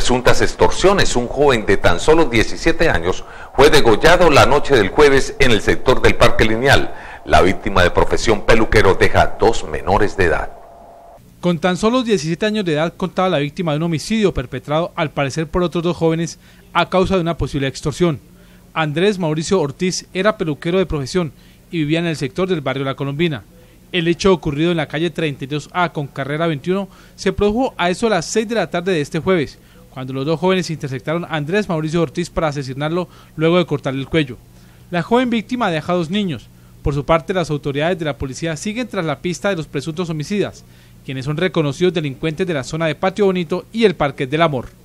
presuntas extorsiones. Un joven de tan solo 17 años fue degollado la noche del jueves en el sector del Parque Lineal. La víctima de profesión peluquero deja dos menores de edad. Con tan solo 17 años de edad contaba la víctima de un homicidio perpetrado al parecer por otros dos jóvenes a causa de una posible extorsión. Andrés Mauricio Ortiz era peluquero de profesión y vivía en el sector del barrio La Colombina. El hecho ocurrido en la calle 32A con carrera 21 se produjo a eso a las 6 de la tarde de este jueves, cuando los dos jóvenes interceptaron a Andrés Mauricio Ortiz para asesinarlo luego de cortarle el cuello. La joven víctima deja dos niños. Por su parte, las autoridades de la policía siguen tras la pista de los presuntos homicidas, quienes son reconocidos delincuentes de la zona de Patio Bonito y el Parque del Amor.